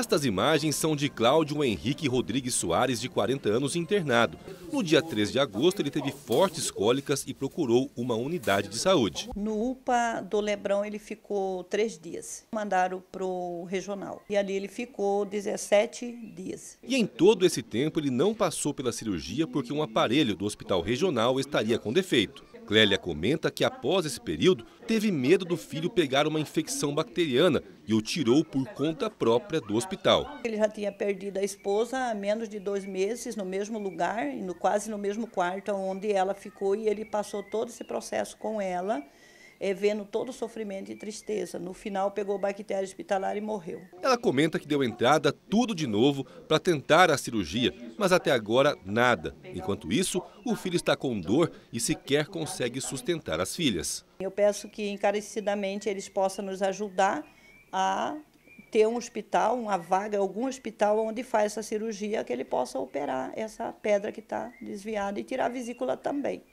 Estas imagens são de Cláudio Henrique Rodrigues Soares, de 40 anos, internado. No dia 3 de agosto, ele teve fortes cólicas e procurou uma unidade de saúde. No UPA do Lebrão, ele ficou três dias. Mandaram para o regional. E ali ele ficou 17 dias. E em todo esse tempo, ele não passou pela cirurgia porque um aparelho do hospital regional estaria com defeito. Clélia comenta que após esse período, teve medo do filho pegar uma infecção bacteriana e o tirou por conta própria do hospital. Ele já tinha perdido a esposa há menos de dois meses, no mesmo lugar, quase no mesmo quarto onde ela ficou, e ele passou todo esse processo com ela é, vendo todo o sofrimento e tristeza. No final, pegou bactéria hospitalar e morreu. Ela comenta que deu entrada tudo de novo para tentar a cirurgia, mas até agora nada. Enquanto isso, o filho está com dor e sequer consegue sustentar as filhas. Eu peço que encarecidamente eles possam nos ajudar a ter um hospital, uma vaga, algum hospital onde faz essa cirurgia, que ele possa operar essa pedra que está desviada e tirar a vesícula também.